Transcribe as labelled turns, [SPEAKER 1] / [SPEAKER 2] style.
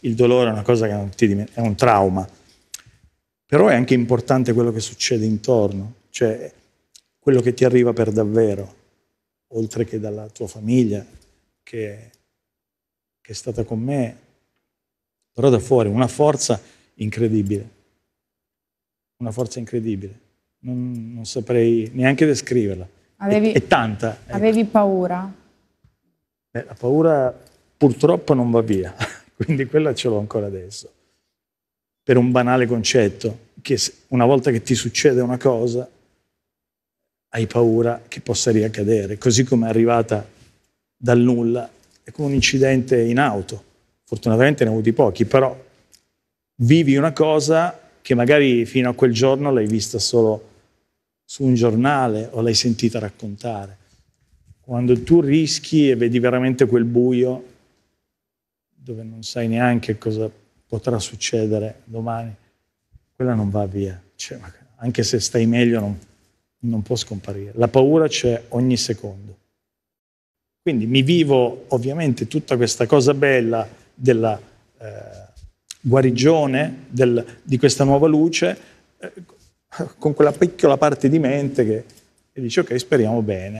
[SPEAKER 1] il dolore è una cosa che non ti dimentica, è un trauma. Però è anche importante quello che succede intorno, cioè quello che ti arriva per davvero, oltre che dalla tua famiglia che, che è stata con me, però da fuori, una forza incredibile, una forza incredibile, non, non saprei neanche descriverla. Avevi, è, è tanta. Ecco. Avevi paura? Beh, la paura purtroppo non va via. Quindi quella ce l'ho ancora adesso. Per un banale concetto, che una volta che ti succede una cosa, hai paura che possa riaccadere, così come è arrivata dal nulla, è come un incidente in auto. Fortunatamente ne ho avuti pochi, però vivi una cosa che magari fino a quel giorno l'hai vista solo su un giornale o l'hai sentita raccontare. Quando tu rischi e vedi veramente quel buio, dove non sai neanche cosa potrà succedere domani, quella non va via. Cioè, anche se stai meglio non, non può scomparire. La paura c'è ogni secondo. Quindi mi vivo ovviamente tutta questa cosa bella della eh, guarigione, del, di questa nuova luce, eh, con quella piccola parte di mente che, che dice ok speriamo bene.